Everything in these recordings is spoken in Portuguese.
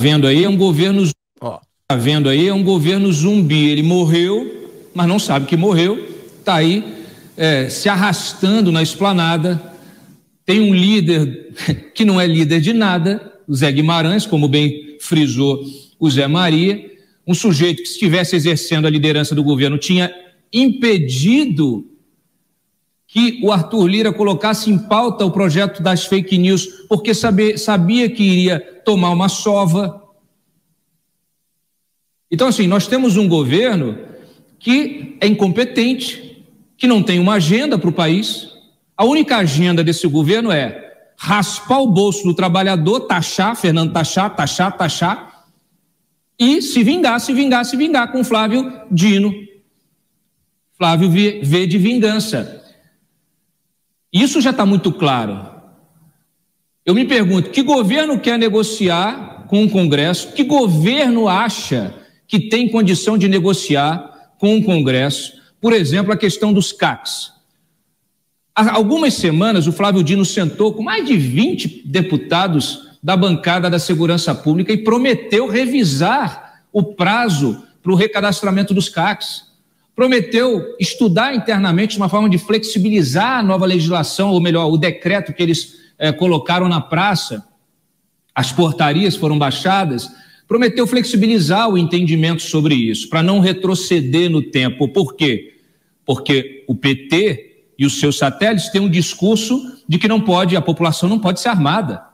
vendo aí é um governo ó, tá vendo aí é um governo zumbi. Ele morreu, mas não sabe que morreu, tá aí é, se arrastando na esplanada. Tem um líder que não é líder de nada, Zé Guimarães, como bem frisou o Zé Maria, um sujeito que estivesse exercendo a liderança do governo tinha impedido que o Arthur Lira colocasse em pauta o projeto das fake news, porque saber, sabia que iria tomar uma sova. Então, assim, nós temos um governo que é incompetente, que não tem uma agenda para o país. A única agenda desse governo é raspar o bolso do trabalhador, taxar, Fernando taxar, taxar, taxar, e se vingar, se vingar, se vingar com Flávio Dino. Flávio vê de vingança. Isso já está muito claro. Eu me pergunto: que governo quer negociar com o Congresso? Que governo acha que tem condição de negociar com o Congresso? Por exemplo, a questão dos CACs. Há algumas semanas, o Flávio Dino sentou com mais de 20 deputados da bancada da segurança pública e prometeu revisar o prazo para o recadastramento dos CACs prometeu estudar internamente uma forma de flexibilizar a nova legislação, ou melhor, o decreto que eles eh, colocaram na praça, as portarias foram baixadas, prometeu flexibilizar o entendimento sobre isso, para não retroceder no tempo. Por quê? Porque o PT e os seus satélites têm um discurso de que não pode, a população não pode ser armada.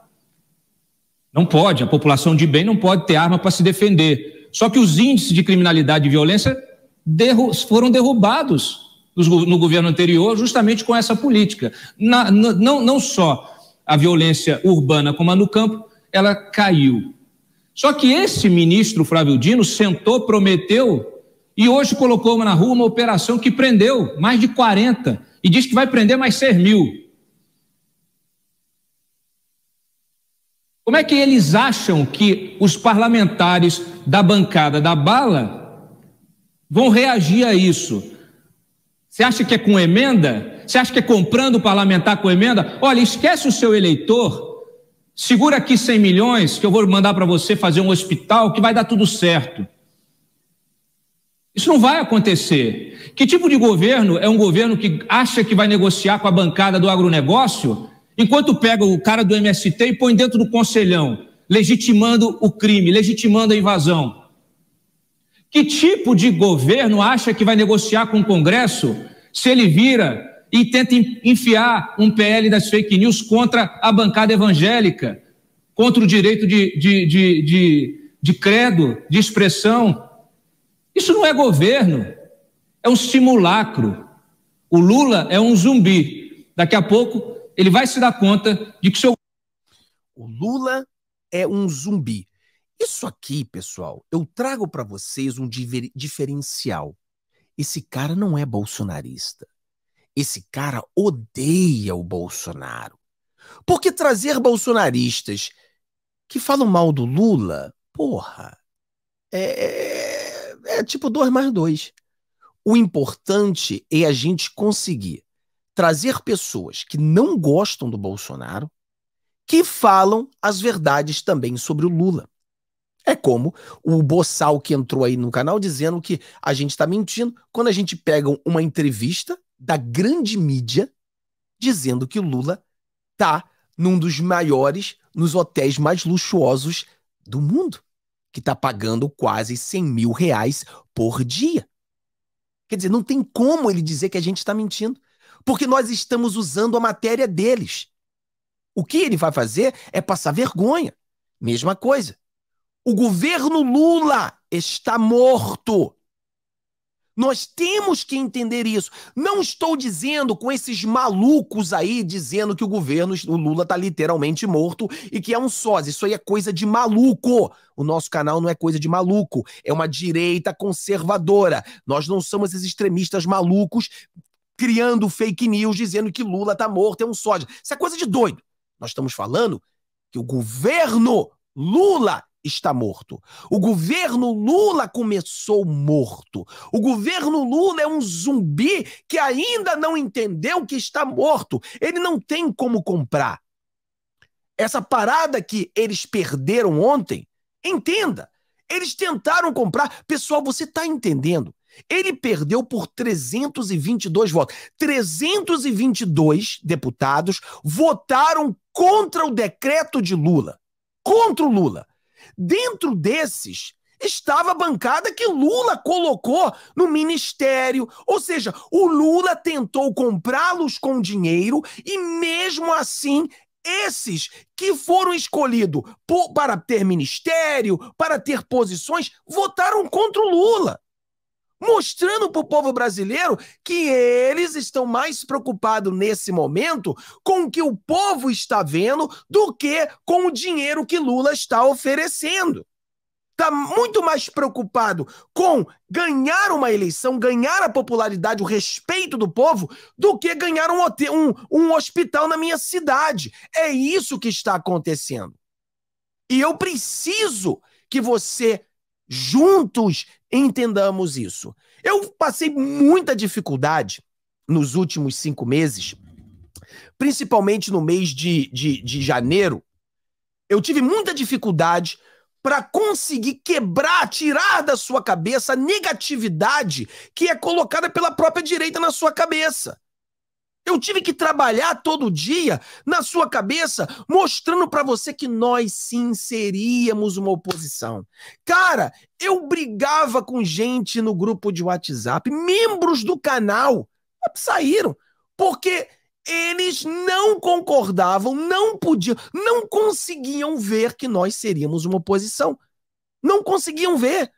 Não pode, a população de bem não pode ter arma para se defender. Só que os índices de criminalidade e violência derru foram derrubados no governo anterior justamente com essa política. Na, na, não, não só a violência urbana como a no campo, ela caiu. Só que esse ministro Flávio Dino sentou, prometeu e hoje colocou na rua uma operação que prendeu mais de 40 e diz que vai prender mais 100 mil. Como é que eles acham que os parlamentares da bancada da bala vão reagir a isso. Você acha que é com emenda? Você acha que é comprando o parlamentar com emenda? Olha, esquece o seu eleitor, segura aqui 100 milhões que eu vou mandar para você fazer um hospital que vai dar tudo certo. Isso não vai acontecer. Que tipo de governo é um governo que acha que vai negociar com a bancada do agronegócio, enquanto pega o cara do MST e põe dentro do conselhão, legitimando o crime, legitimando a invasão? Que tipo de governo acha que vai negociar com o Congresso se ele vira e tenta enfiar um PL das fake news contra a bancada evangélica, contra o direito de, de, de, de, de credo, de expressão? Isso não é governo, é um simulacro. O Lula é um zumbi. Daqui a pouco ele vai se dar conta de que seu. O Lula é um zumbi. Isso aqui, pessoal, eu trago para vocês um diferencial. Esse cara não é bolsonarista. Esse cara odeia o Bolsonaro. Porque trazer bolsonaristas que falam mal do Lula, porra, é, é, é tipo dois mais dois. O importante é a gente conseguir trazer pessoas que não gostam do Bolsonaro, que falam as verdades também sobre o Lula. É como o boçal que entrou aí no canal dizendo que a gente está mentindo quando a gente pega uma entrevista da grande mídia dizendo que Lula tá num dos maiores, nos hotéis mais luxuosos do mundo, que tá pagando quase 100 mil reais por dia. Quer dizer, não tem como ele dizer que a gente está mentindo, porque nós estamos usando a matéria deles. O que ele vai fazer é passar vergonha. Mesma coisa. O governo Lula está morto. Nós temos que entender isso. Não estou dizendo com esses malucos aí dizendo que o governo, o Lula está literalmente morto e que é um sós. Isso aí é coisa de maluco. O nosso canal não é coisa de maluco, é uma direita conservadora. Nós não somos esses extremistas malucos criando fake news dizendo que Lula está morto, é um sós. Isso é coisa de doido. Nós estamos falando que o governo Lula está morto. O governo Lula começou morto. O governo Lula é um zumbi que ainda não entendeu que está morto. Ele não tem como comprar. Essa parada que eles perderam ontem, entenda. Eles tentaram comprar. Pessoal, você está entendendo? Ele perdeu por 322 votos. 322 deputados votaram contra o decreto de Lula. Contra o Lula. Dentro desses estava a bancada que Lula colocou no ministério, ou seja, o Lula tentou comprá-los com dinheiro e mesmo assim esses que foram escolhidos para ter ministério, para ter posições, votaram contra o Lula mostrando para o povo brasileiro que eles estão mais preocupados nesse momento com o que o povo está vendo do que com o dinheiro que Lula está oferecendo. Está muito mais preocupado com ganhar uma eleição, ganhar a popularidade, o respeito do povo, do que ganhar um, um, um hospital na minha cidade. É isso que está acontecendo. E eu preciso que você juntos Entendamos isso. Eu passei muita dificuldade nos últimos cinco meses, principalmente no mês de, de, de janeiro. Eu tive muita dificuldade para conseguir quebrar, tirar da sua cabeça a negatividade que é colocada pela própria direita na sua cabeça. Eu tive que trabalhar todo dia na sua cabeça, mostrando para você que nós sim seríamos uma oposição. Cara, eu brigava com gente no grupo de WhatsApp, membros do canal saíram, porque eles não concordavam, não podiam, não conseguiam ver que nós seríamos uma oposição. Não conseguiam ver.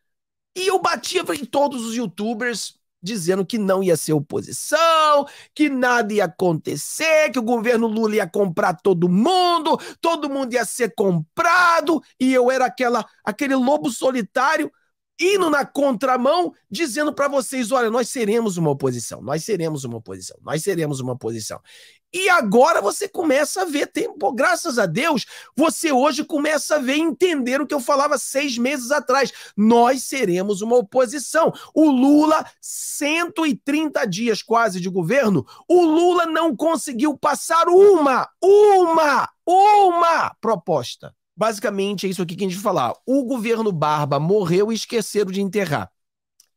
E eu batia em todos os youtubers, dizendo que não ia ser oposição, que nada ia acontecer, que o governo Lula ia comprar todo mundo, todo mundo ia ser comprado, e eu era aquela aquele lobo solitário indo na contramão, dizendo para vocês: olha, nós seremos uma oposição, nós seremos uma oposição, nós seremos uma oposição. E agora você começa a ver tempo. Graças a Deus, você hoje começa a ver entender o que eu falava seis meses atrás. Nós seremos uma oposição. O Lula, 130 dias quase de governo, o Lula não conseguiu passar uma, uma, uma proposta basicamente é isso aqui que a gente vai falar. O governo Barba morreu e esqueceram de enterrar.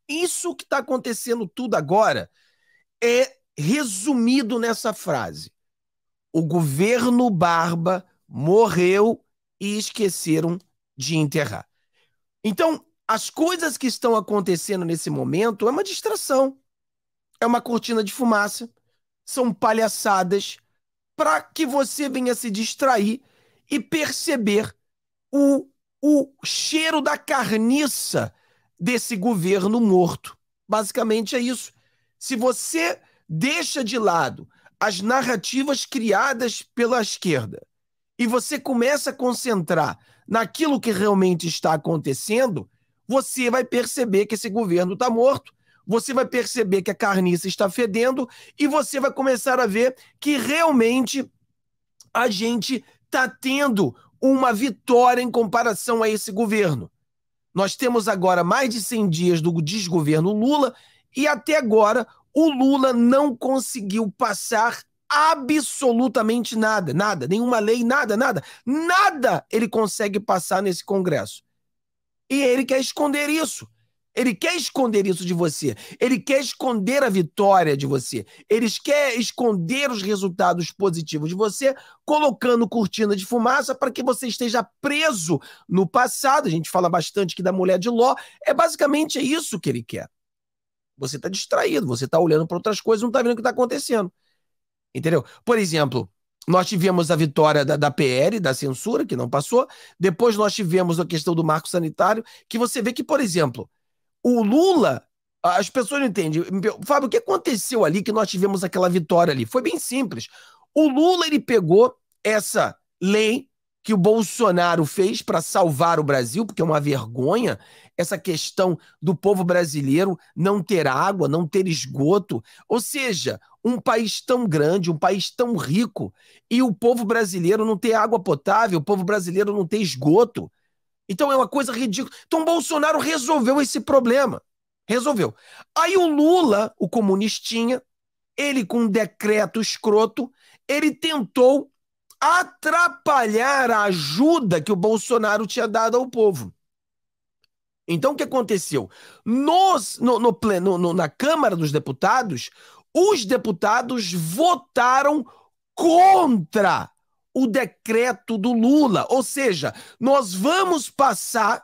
Isso que está acontecendo tudo agora é resumido nessa frase. O governo Barba morreu e esqueceram de enterrar. Então, as coisas que estão acontecendo nesse momento é uma distração, é uma cortina de fumaça, são palhaçadas para que você venha se distrair e perceber o, o cheiro da carniça desse governo morto. Basicamente é isso. Se você deixa de lado as narrativas criadas pela esquerda e você começa a concentrar naquilo que realmente está acontecendo, você vai perceber que esse governo está morto, você vai perceber que a carniça está fedendo e você vai começar a ver que realmente a gente está tendo uma vitória em comparação a esse governo. Nós temos agora mais de 100 dias do desgoverno Lula e até agora o Lula não conseguiu passar absolutamente nada, nada, nenhuma lei, nada, nada, nada ele consegue passar nesse Congresso. E ele quer esconder isso. Ele quer esconder isso de você. Ele quer esconder a vitória de você. Eles quer esconder os resultados positivos de você, colocando cortina de fumaça para que você esteja preso no passado. A gente fala bastante que da mulher de Ló. É basicamente isso que ele quer. Você está distraído, você está olhando para outras coisas, não está vendo o que está acontecendo. Entendeu? Por exemplo, nós tivemos a vitória da, da, PL, da censura, que não passou. Depois nós tivemos a questão do marco sanitário, que você vê que, por exemplo, o Lula, as pessoas não entendem. Fábio, o que aconteceu ali que nós tivemos aquela vitória ali? Foi bem simples. O Lula, ele pegou essa lei que o Bolsonaro fez para salvar o Brasil, porque é uma vergonha essa questão do povo brasileiro não ter água, não ter esgoto. Ou seja, um país tão grande, um país tão rico, e o povo brasileiro não ter água potável, o povo brasileiro não ter esgoto. Então é uma coisa ridícula. Então Bolsonaro resolveu esse problema. Resolveu. Aí o Lula, o comunistinha, ele com um decreto escroto, ele tentou atrapalhar a ajuda que o Bolsonaro tinha dado ao povo. Então o que aconteceu? Nos, no, no pleno, no, na Câmara dos Deputados, os deputados votaram contra o decreto do Lula. Ou seja, nós vamos passar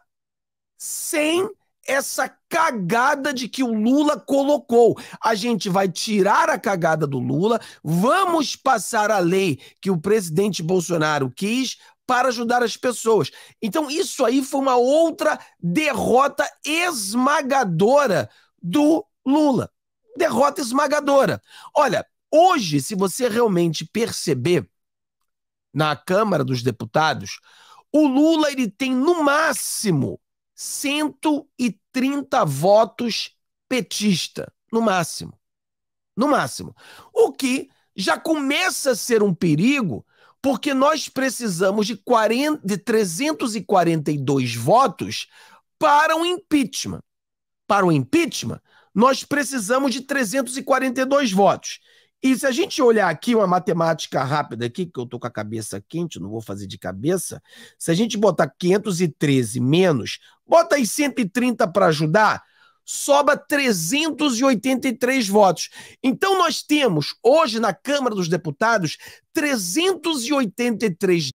sem essa cagada de que o Lula colocou. A gente vai tirar a cagada do Lula, vamos passar a lei que o presidente Bolsonaro quis para ajudar as pessoas. Então, isso aí foi uma outra derrota esmagadora do Lula. Derrota esmagadora. Olha, hoje, se você realmente perceber, na Câmara dos Deputados, o Lula ele tem no máximo 130 votos petista, no máximo. No máximo. O que já começa a ser um perigo, porque nós precisamos de, 40, de 342 votos para o impeachment. Para o impeachment, nós precisamos de 342 votos. E se a gente olhar aqui uma matemática rápida aqui, que eu estou com a cabeça quente, não vou fazer de cabeça, se a gente botar 513 menos, bota aí 130 para ajudar, sobra 383 votos. Então nós temos hoje na Câmara dos Deputados 383